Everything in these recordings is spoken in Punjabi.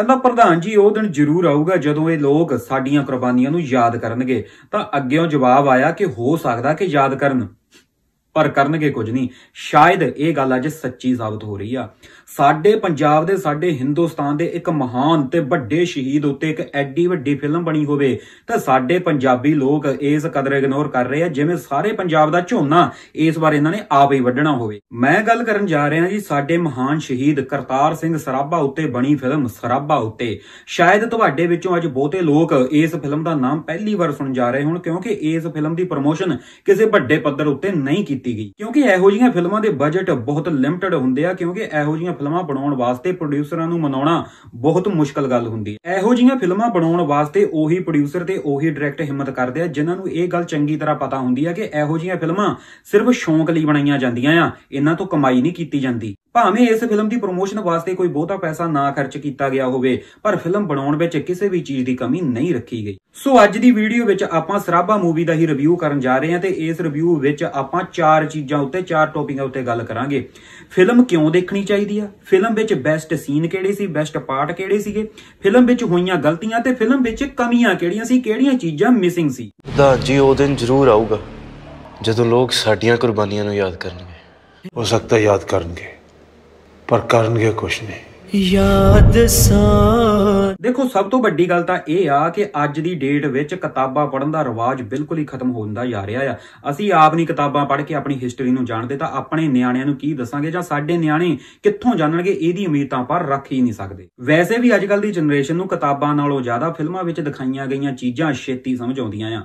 ਕਹਿੰਦਾ ਪ੍ਰਧਾਨ ਜੀ ਉਹ ਦਿਨ ਜ਼ਰੂਰ ਆਊਗਾ ਜਦੋਂ ਇਹ ਲੋਕ ਸਾਡੀਆਂ ਕੁਰਬਾਨੀਆਂ ਨੂੰ ਯਾਦ ਕਰਨਗੇ ਤਾਂ ਅੱਗੇੋਂ ਜਵਾਬ ਆਇਆ ਕਿ ਹੋ ਸਕਦਾ ਕਿ ਯਾਦ ਕਰਨ ਪਰ ਕਰਨਗੇ ਕੁਝ ਨਹੀਂ ਸ਼ਾਇਦ ਇਹ ਗੱਲ ਅੱਜ ਸੱਚੀ ਸਾਬਤ ਹੋ ਰਹੀ ਆ ਸਾਡੇ ਪੰਜਾਬ ਦੇ ਸਾਡੇ ਹਿੰਦੁਸਤਾਨ ਦੇ ਇੱਕ ਮਹਾਨ ਤੇ ਵੱਡੇ ਸ਼ਹੀਦ ਉੱਤੇ ਇੱਕ ਐਡੀ ਵੱਡੀ ਫਿਲਮ ਬਣੀ ਹੋਵੇ ਤਾਂ ਸਾਡੇ ਪੰਜਾਬੀ ਲੋਕ ਇਸ ਕਦਰ ਇਗਨੋਰ ਕਰ ਰਹੇ ਆ ਜਿਵੇਂ ਸਾਰੇ ਪੰਜਾਬ ਦਾ ਝੋਨਾ ਇਸ ਵਾਰ ਇਹਨਾਂ ਨੇ ਆਪ ਹੀ ਵੱਢਣਾ ਹੋਵੇ ਮੈਂ ਗੱਲ ਕਰਨ ਜਾ ਰਿਹਾ ਜੀ ਸਾਡੇ ਮਹਾਨ ਸ਼ਹੀਦ ਕਰਤਾਰ ਸਿੰਘ ਸਰਾਭਾ ਉੱਤੇ ਬਣੀ ਫਿਲਮ ਸਰਾਭਾ ਉੱਤੇ ਸ਼ਾਇਦ ਤੁਹਾਡੇ ਵਿੱਚੋਂ ਅੱਜ ਬਹੁਤੇ ਲੋਕ ਇਸ ਫਿਲਮ ਦਾ ਨਾਮ ਪਹਿਲੀ ਵਾਰ ਸੁਣ ਜਾ ਰਹੇ ਹੋਣ ਕਿਉਂਕਿ ਇਸ ਫਿਲਮ ਦੀ ਪ੍ਰੋਮੋਸ਼ਨ ਕਿਸੇ ਵੱਡੇ ਪੱਧਰ ਉੱਤੇ ਨਹੀਂ ਕੀਤੀ ਕੀਤੀ ਗਈ ਕਿਉਂਕਿ ਇਹੋ ਜਿਹੀਆਂ ਫਿਲਮਾਂ ਦੇ ਬਜਟ ਬਹੁਤ ਲਿਮਟਿਡ ਹੁੰਦੇ ਆ ਕਿਉਂਕਿ ਇਹੋ ਜਿਹੀਆਂ ਫਿਲਮਾਂ ਬਣਾਉਣ ਵਾਸਤੇ ਪ੍ਰੋਡਿਊਸਰਾਂ ਨੂੰ ਮਨਾਉਣਾ ਬਹੁਤ ਮੁਸ਼ਕਲ ਗੱਲ ਹੁੰਦੀ ਹੈ ਇਹੋ ਜਿਹੀਆਂ ਫਿਲਮਾਂ ਬਣਾਉਣ ਵਾਸਤੇ ਉਹੀ ਪ੍ਰੋਡਿਊਸਰ ਤੇ ਉਹੀ ਡਾਇਰੈਕਟ ਹਿੰਮਤ ਕਰਦੇ ਆ ਜਿਨ੍ਹਾਂ ਨੂੰ ਇਹ ਗੱਲ ਚੰਗੀ ਤਰ੍ਹਾਂ ਪਤਾ ਹੁੰਦੀ ਆ ਕਿ ਇਹੋ ਜਿਹੀਆਂ ਫਿਲਮਾਂ ਸਿਰਫ ਸ਼ੌਂਕ ਲਈ ਬਣਾਈਆਂ ਜਾਂਦੀਆਂ ਆ ਇਹਨਾਂ ਤੋਂ ਕਮਾਈ ਨਹੀਂ ਕੀਤੀ ਜਾਂਦੀ ਭਾਵੇਂ ਇਸ ਫਿਲਮ ਦੀ ਪ੍ਰੋਮੋਸ਼ਨ ਵਾਸਤੇ ਕੋਈ ਬਹੁਤਾ ਪੈਸਾ ਨਾ ਖਰਚ ਕੀਤਾ ਗਿਆ ਹੋਵੇ ਪਰ ਫਿਲਮ ਬਣਾਉਣ ਵਿੱਚ ਕਿਸੇ ਵੀ ਚੀਜ਼ ਦੀ ਕਮੀ ਨਹੀਂ ਰੱਖੀ ਗਈ ਸੋ ਅੱਜ ਦੀ ਵੀਡੀਓ ਵਿੱਚ ਆਪਾਂ ਸਰਾਭਾ ਮੂਵੀ ਦਾ ਹੀ ਰਿਵਿਊ ਕਰਨ ਜਾ ਰਹੇ ਹਾਂ ਤੇ ਇਸ ਰਿਵਿਊ ਵਿੱਚ ਆਪਾਂ ਚਾਰ ਚੀਜ਼ਾਂ ਉੱਤੇ ਚਾਰ ਟੌਪਿਕਾਂ ਉੱਤੇ ਗੱਲ ਕਰਾਂਗੇ ਫਿਲਮ ਕਿਉਂ ਦੇਖਣੀ ਚਾਹੀਦੀ ਆ ਫਿਲਮ ਵਿੱਚ ਬੈਸਟ ਸੀਨ ਕਿਹੜੇ ਸੀ ਬੈਸਟ ਪਾਰਟ ਕਿਹੜੇ ਸੀਗੇ ਫਿਲਮ ਵਿੱਚ ਹੋਈਆਂ ਗਲਤੀਆਂ ਤੇ ਫਿਲਮ ਵਿੱਚ ਕਮੀਆਂ ਕਿਹੜੀਆਂ ਸੀ ਕਿਹੜੀਆਂ ਚੀਜ਼ਾਂ ਮਿਸਿੰਗ ਸੀ ਦਾ ਜੀ ਉਹ ਦਿਨ ਜ਼ਰੂਰ ਆਊਗਾ ਜਦੋਂ ਲੋਕ ਸਾਡੀਆਂ ਕੁਰਬਾਨੀਆਂ ਨੂੰ ਯਾਦ ਕਰਨਗੇ ਹੋ ਸਕਦਾ ਯਾਦ ਕਰਨਗੇ ਪਰ ਕਰਨਗੇ ਕੁਛ ਨਹੀਂ ਯਾਦ ਸਾਂ ਦੇਖੋ ਸਭ ਤੋਂ ਵੱਡੀ ਗੱਲ ਤਾਂ ਇਹ ਆ ਕਿ ਅੱਜ ਦੀ ਡੇਟ ਵਿੱਚ ਕਿਤਾਬਾਂ ਪੜਨ ਦਾ ਰਿਵਾਜ ਬਿਲਕੁਲ ਹੀ ਖਤਮ ਹੁੰਦਾ ਜਾ ਰਿਹਾ ਆ ਅਸੀਂ ਆਪ ਨਹੀਂ ਕਿਤਾਬਾਂ ਪੜ੍ਹ ਕੇ ਆਪਣੀ ਹਿਸਟਰੀ ਨੂੰ ਜਾਣਦੇ ਤਾਂ ਆਪਣੇ ਨਿਆਣਿਆਂ ਨੂੰ ਕੀ ਦੱਸਾਂਗੇ ਜਾਂ ਸਾਡੇ ਨਿਆਣੇ ਕਿੱਥੋਂ ਜਾਣਣਗੇ ਇਹਦੀ ਉਮੀਦ ਤਾਂ ਪਰ ਰੱਖ ਹੀ ਨਹੀਂ ਸਕਦੇ ਵੈਸੇ ਵੀ ਅੱਜ ਕੱਲ ਦੀ ਜਨਰੇਸ਼ਨ ਨੂੰ ਕਿਤਾਬਾਂ ਨਾਲੋਂ ਜ਼ਿਆਦਾ ਫਿਲਮਾਂ ਵਿੱਚ ਦਿਖਾਈਆਂ ਗਈਆਂ ਚੀਜ਼ਾਂ ਛੇਤੀ ਸਮਝ ਆਉਂਦੀਆਂ ਆ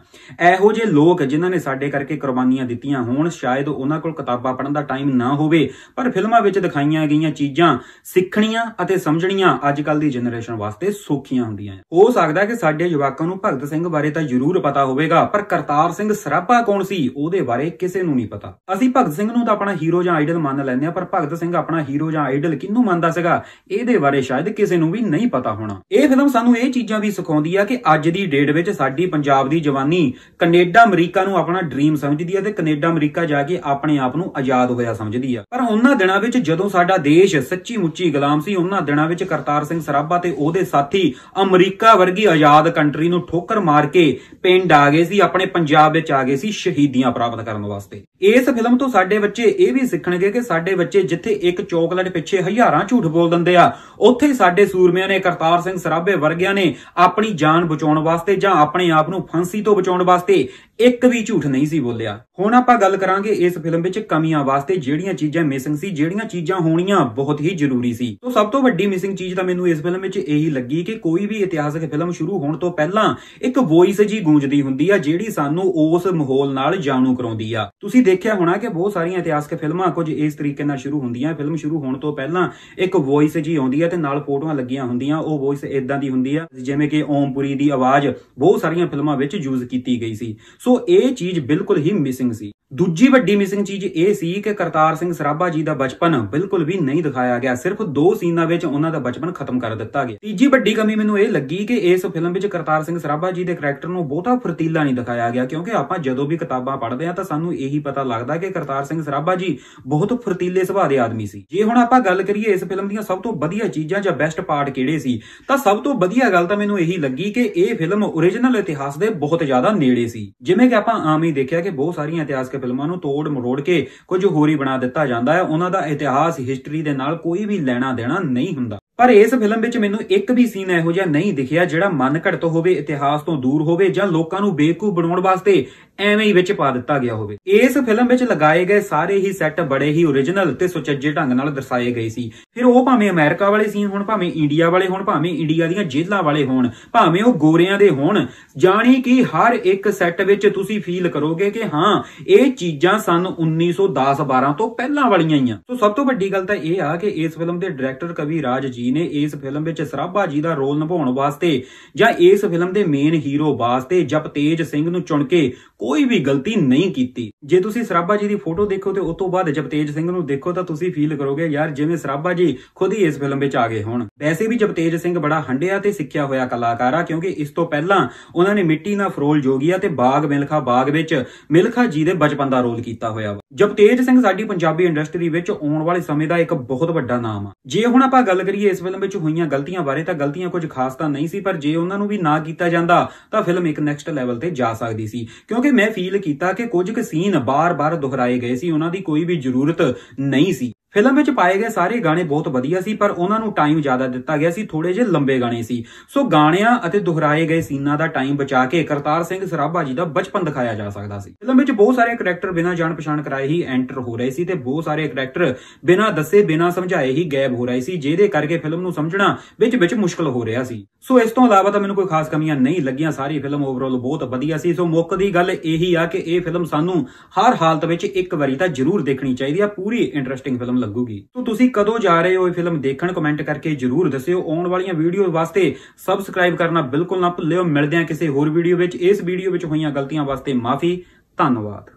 ਇਹੋ ਜਿਹੇ ਲੋਕ ਜਿਨ੍ਹਾਂ ਨੇ ਸਾਡੇ ਕਰਕੇ ਕੁਰਬਾਨੀਆਂ ਦਿੱਤੀਆਂ ਹੋਣ ਸ਼ਾਇਦ ਉਹਨਾਂ ਕੋਲ ਕਿਤਾਬਾਂ ਪੜਨ ਦਾ ਟਾਈਮ ਨਾ ਹੋਵੇ ਪਰ ਫਿਲਮਾਂ ਵਿੱਚ ਦਿਖਾਈਆਂ ਗਈਆਂ ਚੀਜ਼ਾਂ ਸਿੱਖਣੀਆਂ ਅਤੇ ਸਮਝਣੀਆਂ ਅੱਜ ਕੱਲ ਦੀ ਜਨਰੇਸ਼ਨ ਵਾਸਤੇ ਸੌਖੀਆਂ ਹੁੰਦੀਆਂ ਹੋ ਸਕਦਾ ਹੈ ਕਿ ਸਾਡੇ ਯੁਵਾਕਾਂ ਨੂੰ ਭਗਤ ਸਿੰਘ ਬਾਰੇ ਤਾਂ ਜ਼ਰੂਰ ਪਤਾ ਹੋਵੇਗਾ ਪਰ ਕਰਤਾਰ ਸਿੰਘ ਸਰਾਭਾ ਕੌਣ ਸੀ ਉਹਦੇ ਬਾਰੇ ਕਿਸੇ ਨੂੰ ਨਹੀਂ ਪਤਾ ਅਸੀਂ ਭਗਤ ਸਿੰਘ ਨੂੰ ਤਾਂ ਆਪਣਾ ਹੀਰੋ ਜਾਂ ਆਈਡਲ ਮੰਨ ਲੈਂਦੇ ਆ ਪਰ ਭਗਤ ਸਿੰਘ ਆਪਣਾ ਹੀਰੋ ਜਾਂ ਆਈਡਲ ਕਿੰਨੂੰ ਮੰਨਦਾ ਸੀਗਾ ਇਹਦੇ ਬਾਰੇ ਸ਼ਾਇਦ ਕਿਸੇ ਨੂੰ ਵੀ ਨਹੀਂ ਪਤਾ ਹੋਣਾ ਇਹ ਫਿਲਮ ਸਾਨੂੰ ਇਹ ਚੀਜ਼ਾਂ ਵੀ ਸਿਖਾਉਂਦੀ ਆ ਕਿ ਅੱਜ ਦੀ ਡੇਟ ਵਿੱਚ ਸਾਡੀ ਪੰਜਾਬ ਦੀ ਜਵਾਨੀ ਕੈਨੇਡਾ ਅਮਰੀਕਾ ਨੂੰ ਆਪਣਾ ਡ੍ਰੀਮ ਸਮਝਦੀ ਆ ਤੇ ਕੈਨੇਡਾ ਅਮਰੀਕਾ ਜਾ ਕੇ ਆਪਣੇ ਆਪ ਨੂੰ ਆਜ਼ਾਦ ਹੋਇਆ ਸਮਝਦੀ ਆ ਪਰ ਉਹਨਾਂ ਦਿਨਾਂ ਵਿੱਚ ਜਦੋਂ ਸਾਡਾ ਦੇਸ਼ ਸੱਚੀ ਮੁੱਚੀ ਗੁਲਾਮ ਸੀ ਉਹਨਾਂ ਦਿਨਾਂ ਵਿੱਚ ਕਰਤਾਰ ਸਿੰਘ ਸਰਾਭਾ ਤੇ ਉਹਦੇ ਸਾਥੀ ਅਮਰੀਕਾ ਵਰਗੀ ਆਜ਼ਾਦ ਕੰਟਰੀ ਨੂੰ ਠੋਕਰ ਮਾਰ ਕੇ ਪਿੰਡ ਆ ਗਏ ਸੀ ਆਪਣੇ ਪੰਜਾਬ ਵਿੱਚ ਆ ਗਏ ਸੀ ਸ਼ਹੀਦੀਆਂ ਪ੍ਰਾਪਤ ਕਰਨ ਵਾਸਤੇ ਇਸ ਫਿਲਮ ਤੋਂ ਸਾਡੇ ਬੱਚੇ ਇਹ ਵੀ ਸਿੱਖਣਗੇ ਕਿ ਸਾਡੇ ਬੱਚੇ ਜਿੱਥੇ ਇੱਕ ਚੋਕਲੇਟ ਪਿੱਛੇ ਹਜ਼ਾਰਾਂ ਝੂਠ ਬੋਲ ਦਿੰਦੇ ਆ ਉੱਥੇ ਸਾਡੇ ਸੂਰਮਿਆਂ ਨੇ ਕਰਤਾਰ ਸਿੰਘ ਸਰਾਭੇ ਵਰਗਿਆਂ ਨੇ ਆਪਣੀ ਜਾਨ ਬਚਾਉਣ ਵਾਸਤੇ ਜਾਂ ਆਪਣੇ ਆਪ ਨੂੰ ਫਾਂਸੀ ਤੋਂ ਬਚਾਉਣ ਵਾਸਤੇ ਇੱਕ ਵੀ ਝੂਠ ਨਹੀਂ ਸੀ ਬੋਲਿਆ ਹੁਣ ਆਪਾਂ ਗੱਲ ਕਰਾਂਗੇ ਇਸ ਫਿਲਮ ਵਿੱਚ ਕਮੀਆਂ ਵਾਸਤੇ ਜਿਹੜੀਆਂ ਚੀਜ਼ਾਂ ਮਿਸਿੰਗ ਸੀ ਜਿਹੜੀਆਂ ਚੀਜ਼ਾਂ ਹੋਣੀਆਂ ਬਹੁਤ ਹੀ ਜ਼ਰੂਰੀ ਸੀ ਤੋਂ ਸਭ ਤੋਂ ਵੱਡੀ ਮਿਸਿੰਗ ਚੀਜ਼ ਤਾਂ ਮੈਨੂੰ ਇਸ ਫਿਲਮ ਵਿੱਚ ਇਹੀ ਲੱਗੀ ਕਿ ਕੋਈ ਵੀ ਇਤਿਹਾਸਕ ਫਿਲਮ ਸ਼ੁਰੂ ਹੋਣ ਤੋਂ ਪਹਿਲਾਂ ਇੱਕ ਵੌਇਸ ਜੀ ਗੂੰਜਦੀ ਹੁੰਦੀ ਆ ਜਿਹੜੀ ਸਾਨੂੰ ਉਸ ਮਾਹੌਲ ਨਾਲ ਜਾਣੂ ਕਰਾਉਂਦੀ ਆ ਤੁਸੀਂ ਦੇਖਿਆ ਹੋਣਾ ਕਿ ਬਹੁਤ ਸਾਰੀਆਂ ਇਤਿਹਾਸਕ ਫਿਲਮਾਂ ਕੁਝ ਇਸ ਤਰੀਕੇ ਨਾਲ ਸ਼ੁਰੂ ਹੁੰਦੀਆਂ ਫਿਲਮ ਸ਼ੁਰੂ ਹੋਣ ਤੋਂ ਪਹਿਲਾਂ ਇੱਕ ਵੌਇਸ ਜੀ ਆਉਂਦੀ ਆ ਤੇ ਨਾਲ ਫੋਟੋਆਂ ਲੱਗੀਆਂ ਹੁੰਦੀਆਂ ਉਹ ਵੌਇਸ ਇਦਾਂ ਦੀ ਹੁੰਦੀ ਆ ਜਿਵੇਂ ਕਿ ਓਮਪੁਰੀ ਦੀ ਆਵਾਜ਼ ਬਹੁਤ ਸਾਰੀਆਂ ਫਿਲਮਾਂ ਵਿੱਚ ਯੂਜ਼ ਕੀਤੀ ਗਈ ਸੀ ਸੋ ਇਹ ਚੀਜ਼ ਬਿਲਕੁਲ ਹੀ ਮਿਸਿੰਗ ਸੀ ਦੂਜੀ ਵੱਡੀ ਮਿਸਿੰਗ ਚੀਜ਼ ਇਹ ਸੀ ਕਿ ਕਰਤਾਰ ਸਿੰਘ ਸਰਾਭਾ ਜੀ ਦਾ ਬਚਪਨ ਬਿਲਕੁਲ ਵੀ ਨਹੀਂ ਦਿਖਾਇਆ ਗਿਆ ਸਿਰਫ ਦੋ ਸੀਨਾਂ ਵਿੱਚ ਉਹਨਾਂ ਦਾ ਬਚਪਨ ਖਤਮ ਕਰ ਦਿੱਤਾ ਗਿਆ ਤੀਜੀ ਵੱਡੀ ਕਮੀ ਮੈਨੂੰ ਇਹ ਲੱਗੀ ਕਿ ਇਸ ਫਿਲਮ ਵਿੱਚ ਕਰਤਾਰ ਸਿੰਘ ਸਰਾਭਾ ਜੀ ਦੇ ਕੈਰੈਕਟਰ ਨੂੰ ਬਹੁਤਾ ਫਰਤੀਲਾ ਨਹੀਂ ਦਿਖਾਇਆ ਗਿਆ ਕਿਉਂਕਿ ਆਪਾਂ ਜਦੋਂ ਵੀ ਕਿਤਾਬਾਂ ਪੜ੍ਹਦੇ ਆ ਤਾਂ ਸਾਨੂੰ ਇਹੀ ਪਤਾ ਲੱਗਦਾ ਕਿ ਕਰਤਾਰ ਸਿੰਘ ਸਰਾਭਾ ਜੀ ਬਹੁਤ ਫਰਤੀਲੇ ਸੁਭਾਅ ਦੇ ਆਦਮੀ ਸੀ ਜੇ ਹੁਣ ਆਪਾਂ ਗੱਲ ਕਰੀਏ ਇਸ ਫਿਲਮ ਦੀਆਂ ਸਭ ਤੋਂ ਵਧੀਆ ਚੀਜ਼ਾਂ ਜਾਂ ਬੈਸਟ ਪਾਰਟ ਕਿਹੜੇ ਸੀ ਤਾਂ ਸਭ ਤੋਂ ਵਧੀਆ ਗੱਲ ਤਾਂ ਮੈਨੂੰ ਇਹੀ ਲੱਗੀ ਕਿ ਇਹ ਫਿਲਮ ਓਰੀਜਨਲ ਇਤਿਹਾਸ ਦੇ ਬਹੁਤ ਜ਼ਿਆਦਾ ਨੇੜੇ ਸੀ ਜਿਵੇਂ ਕਿ ਆਪਾਂ ਆਮ ਹੀ ਦੇਖਿਆ ਕਿ ਬਹੁਤ ਸਾਰੀਆਂ ਇਤਿਹਾਸਕ ਕੇ ਫਿਲਮਾਂ ਨੂੰ ਤੋੜ ਮਰੋੜ ਕੇ ਕੁਝ ਹੋਰ ਹੀ ਬਣਾ ਦਿੱਤਾ ਜਾਂਦਾ ਹੈ ਉਹਨਾਂ ਦਾ ਇਤਿਹਾਸ ਹਿਸਟਰੀ ਦੇ ਨਾਲ ਕੋਈ ਵੀ ਲੈਣਾ ਦੇਣਾ ਨਹੀਂ ਹੁੰਦਾ ਪਰ ਇਸ ਫਿਲਮ ਵਿੱਚ ਮੈਨੂੰ ਇੱਕ ਵੀ ਸੀਨ ਇਹੋ ਜਿਹਾ ਨਹੀਂ ਦਿਖਿਆ ਜਿਹੜਾ ਮਨ ਘੜਤ ਹੋਵੇ ਇਤਿਹਾਸ ਤੋਂ ਦੂਰ ਹੋਵੇ ਜਾਂ ਲੋਕਾਂ ਨੂੰ ਬੇਕੂ ਬਣਾਉਣ ਵਾਸਤੇ ਐਵੇਂ ਹੀ ਵਿੱਚ ਪਾ ਦਿੱਤਾ ਗਿਆ ਹੋਵੇ ਇਸ ਫਿਲਮ ਵਿੱਚ ਲਗਾਏ ਗਏ ਸਾਰੇ ਹੀ ਸੈੱਟ ਬੜੇ ਹੀ origignal ਤੇ ਸੁਚੱਜੇ ਢੰਗ ਨਾਲ ਦਰਸਾਏ ਗਏ ਸੀ ਫਿਰ ਉਹ ਭਾਵੇਂ ਅਮਰੀਕਾ ਵਾਲੇ ਸੀਨ ਹੋਣ ਭਾਵੇਂ ਇੰਡੀਆ ਵਾਲੇ ਹੋਣ ਭਾਵੇਂ ਇੰਡੀਆ ਦੀਆਂ ਜੇਲ੍ਹਾਂ ਵਾਲੇ ਹੋਣ ਭਾਵੇਂ ਉਹ ਗੋਰਿਆਂ ਦੇ ਹੋਣ ਜਾਣੀ ਕਿ ਹਰ ਇੱਕ ਸੈੱਟ ਵਿੱਚ ਤੁਸੀਂ ਫੀਲ ਕਰੋਗੇ ਕਿ ਹਾਂ ਇਹ ਚੀਜ਼ਾਂ ਸਨ 1910-12 ਤੋਂ ਪਹਿਲਾਂ ਵਾਲੀਆਂ ਹੀ ਆ ਸੋ ਸਭ ਤੋਂ ਵੱਡੀ ਗੱਲ ਤਾਂ ਇਹ ਆ ਕਿ ਇਸ ਫਿਲਮ ਦੇ ਡਾਇਰੈਕਟਰ ਕਵੀ ਰਾਜ ਜੀ ਜੀ ਨੇ ਇਸ ਫਿਲਮ ਵਿੱਚ ਸਰਾਭਾ ਜੀ ਦਾ ਰੋਲ ਨਿਭਾਉਣ ਵਾਸਤੇ ਜਾਂ ਇਸ ਫਿਲਮ ਦੇ ਮੇਨ ਹੀਰੋ ਵਾਸਤੇ ਜਪਤੇਜ ਸਿੰਘ ਨੂੰ ਚੁਣ ਕੇ ਕੋਈ ਵੀ ਗਲਤੀ ਨਹੀਂ ਕੀਤੀ ਜੇ ਤੁਸੀਂ ਸਰਾਭਾ ਜੀ ਦੀ ਫੋਟੋ ਦੇਖੋ ਤੇ ਉਸ ਤੋਂ ਬਾਅਦ ਜਪਤੇਜ ਸਿੰਘ ਨੂੰ ਦੇਖੋ ਤਾਂ ਤੁਸੀਂ ਫੀਲ ਕਰੋਗੇ ਯਾਰ ਜਿਵੇਂ ਸਰਾਭਾ ਜੀ ਖੁਦ ਹੀ ਇਸ ਫਿਲਮ ਵਿੱਚ ਆ ਗਏ ਹੋਣ ਵੈਸੇ ਵੀ ਜਪਤੇਜ ਸਿੰਘ ਬੜਾ ਹੰਡਿਆ ਤੇ ਸਿੱਖਿਆ ਹੋਇਆ ਕਲਾਕਾਰ ਆ ਕਿਉਂਕਿ ਇਸ ਤੋਂ ਪਹਿਲਾਂ ਉਹਨਾਂ ਨੇ ਮਿੱਟੀ ਨਾਲ ਫਰੋਲ ਜੋਗੀਆ ਤੇ ਬਾਗ ਮਿਲਖਾ ਬਾਗ ਵਿੱਚ ਮਿਲਖਾ ਜੀ ਦੇ ਬਚਪਨ ਦਾ ਰੋਲ ਕੀਤਾ ਹੋਇਆ ਵਾ ਜਪਤੇਜ ਸਿੰਘ ਸਾਡੀ ਪੰਜਾਬੀ ਇੰਡਸਟਰੀ ਵਿੱਚ ਆਉਣ ਵਾਲੇ ਸਮੇਂ ਦਾ ਇੱਕ ਬਹੁਤ ਵੱਡਾ ਨਾਮ ਆ ਜੇ ਹੁਣ ਆਪਾਂ ਗੱਲ ਕਰੀਏ ਇਸ ਫਿਲਮ ਵਿੱਚ ਹੋਈਆਂ ਗਲਤੀਆਂ ਬਾਰੇ ਤਾਂ ਗਲਤੀਆਂ ਕੁਝ ਖਾਸ ਤਾਂ ਨਹੀਂ ਸੀ ਪਰ ਜੇ ਉਹਨਾਂ ਨੂੰ ਵੀ ਨਾ ਕੀਤਾ ਜਾਂਦਾ ਤਾਂ ਫਿਲਮ ਇੱਕ ਨੈਕਸਟ ਲੈਵਲ ਤੇ ਜਾ ਸਕਦੀ ਸੀ ਕਿਉਂਕਿ ਮੈਂ ਫੀਲ ਕੀਤਾ ਕਿ ਕੁਝ ਕੁ ਸੀਨ ਬਾਰ-ਬਾਰ ਦੁਹਰਾਏ ਗਏ ਸੀ ਉਹਨਾਂ ਦੀ ਕੋਈ ਵੀ ਜ਼ਰੂਰਤ ਨਹੀਂ ਸੀ ਫਿਲਮ ਵਿੱਚ ਪਾਏ ਗਏ ਸਾਰੇ ਗਾਣੇ ਬਹੁਤ ਵਧੀਆ ਸੀ ਪਰ ਉਹਨਾਂ ਨੂੰ ਟਾਈਮ ਜ਼ਿਆਦਾ ਦਿੱਤਾ ਗਿਆ ਸੀ ਥੋੜੇ ਜਿਹੇ ਲੰਬੇ ਗਾਣੇ ਸੀ ਸੋ ਗਾਣਿਆਂ ਅਤੇ ਦੁਹਰਾਏ ਗਏ ਸੀਨਾਂ ਦਾ ਟਾਈਮ ਬਚਾ ਕੇ ਕਰਤਾਰ ਸਿੰਘ ਸਰਾਭਾ ਜੀ ਦਾ ਬਚਪਨ ਦਿਖਾਇਆ ਜਾ ਸਕਦਾ ਸੀ ਫਿਲਮ ਵਿੱਚ ਬਹੁਤ ਸਾਰੇ ਕਰੈਕਟਰ ਬਿਨਾਂ ਜਾਣ ਪਛਾਣ ਕਰਾਏ ਹੀ ਐਂਟਰ ਹੋ ਰਹੇ ਸੀ ਤੇ ਬਹੁਤ ਸਾਰੇ ਕਰੈਕਟਰ ਬਿਨਾਂ ਦੱਸੇ ਬਿਨਾਂ ਸਮਝਾਏ ਹੀ ਗਾਇਬ ਹੋ ਰਹੇ ਸੀ ਜਿਹਦੇ ਕਰਕੇ ਫਿਲਮ ਨੂੰ ਸਮਝਣਾ ਵਿੱਚ ਵਿੱਚ ਮੁਸ਼ਕਲ ਹੋ ਰਿਹਾ ਸੀ ਸੋ ਇਸ ਤੋਂ ਇਲਾਵਾ ਤਾਂ ਮੈਨੂੰ ਕੋਈ ਖਾਸ ਕਮੀਆਂ ਨਹੀਂ ਲੱਗੀਆਂ ਸਾਰੀ ਫਿਲਮ ਓਵਰਆਲ ਬਹੁਤ ਵਧੀਆ ਸੀ ਸੋ ਮੁੱਖ ਦੀ ਗੱਲ ਇਹੀ ਆ ਕਿ ਇਹ ਫਿਲਮ ਸਾਨੂੰ ਹਰ ਹਾਲਤ ਵਿੱਚ ਇੱਕ ਵਾਰੀ ਤਾਂ ਜ਼ਰੂਰ ਦੇਖਣੀ ਚਾਹੀਦੀ ਆ ਪੂਰੀ ਇੰਟਰਸਟਿੰਗ ਫਿਲਮ ਲੱਗੂਗੀ ਤੋ ਤੁਸੀਂ ਕਦੋਂ ਜਾ ਰਹੇ ਹੋ ਇਹ ਫਿਲਮ ਦੇਖਣ ਕਮੈਂਟ ਕਰਕੇ ਜਰੂਰ ਦੱਸਿਓ ਆਉਣ ਵਾਲੀਆਂ ਵੀਡੀਓ ਵਾਸਤੇ ਸਬਸਕ੍ਰਾਈਬ ਕਰਨਾ ਬਿਲਕੁਲ ਨਾ ਭੁੱਲਿਓ ਮਿਲਦੇ ਹਾਂ ਕਿਸੇ ਹੋਰ ਵੀਡੀਓ ਵਿੱਚ ਇਸ ਵੀਡੀਓ ਵਿੱਚ ਹੋਈਆਂ ਗਲਤੀਆਂ ਵਾਸਤੇ ਮਾਫੀ ਧੰਨਵਾਦ